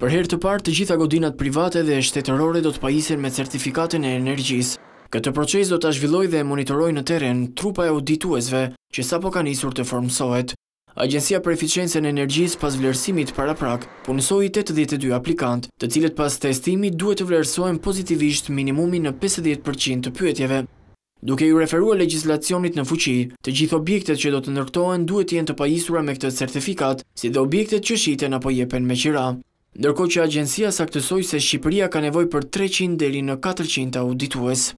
Për herë të parë të gjitha godinat private dhe shtetërore do të pajisen me certifikatën e energjisë. Këtë proces do të zhvilloj dhe monitoroj në teren trupa e audituesve që sa po ka njësur të formësohet. Agencia për eficiencën e energjisë pas vlerësimit para prak punësoj 82 aplikant, të cilët pas testimi duhet të vlerësojnë pozitivisht minimumi në 50% të pyetjeve. Duke ju referua legislacionit në fuqi, të gjithë objektet që do të nërtohen duhet jenë të pajisura me këtë certifikat, si dhe objektet që shiten apo jepen me qira. Ndërko që agjensia saktësoj se Shqipëria ka nevoj për 300 deri në 400 auditues.